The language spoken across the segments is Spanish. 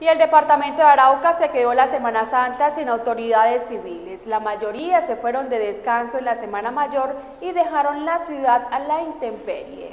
Y el departamento de Arauca se quedó la Semana Santa sin autoridades civiles. La mayoría se fueron de descanso en la Semana Mayor y dejaron la ciudad a la intemperie.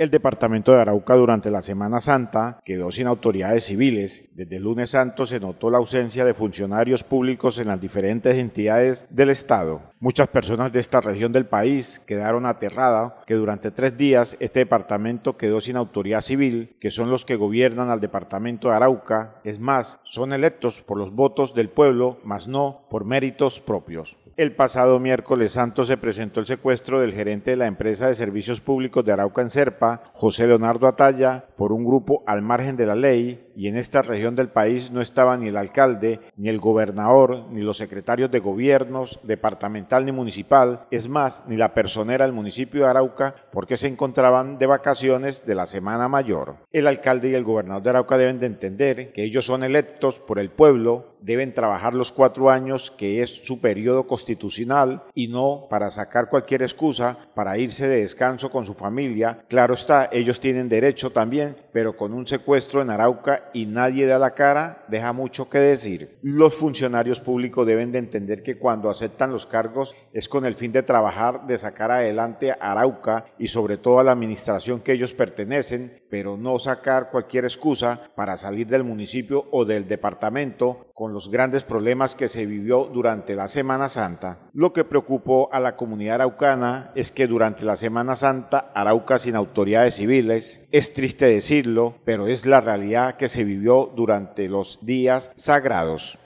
El departamento de Arauca durante la Semana Santa quedó sin autoridades civiles. Desde el lunes santo se notó la ausencia de funcionarios públicos en las diferentes entidades del Estado. Muchas personas de esta región del país quedaron aterradas que durante tres días este departamento quedó sin autoridad civil, que son los que gobiernan al departamento de Arauca. Es más, son electos por los votos del pueblo, mas no por méritos propios el pasado miércoles santo se presentó el secuestro del gerente de la empresa de servicios públicos de Arauca en Serpa, José Leonardo Atalla, por un grupo al margen de la ley y en esta región del país no estaba ni el alcalde, ni el gobernador, ni los secretarios de gobiernos, departamental ni municipal, es más, ni la personera del municipio de Arauca, porque se encontraban de vacaciones de la Semana Mayor. El alcalde y el gobernador de Arauca deben de entender que ellos son electos por el pueblo, deben trabajar los cuatro años, que es su periodo constitucional, y no para sacar cualquier excusa para irse de descanso con su familia. Claro está, ellos tienen derecho también, pero con un secuestro en Arauca y nadie da la cara deja mucho que decir. Los funcionarios públicos deben de entender que cuando aceptan los cargos es con el fin de trabajar, de sacar adelante a Arauca y sobre todo a la administración que ellos pertenecen, pero no sacar cualquier excusa para salir del municipio o del departamento con los grandes problemas que se vivió durante la Semana Santa, lo que preocupó a la comunidad araucana es que durante la Semana Santa Arauca sin autoridades civiles, es triste decirlo, pero es la realidad que se vivió durante los días sagrados.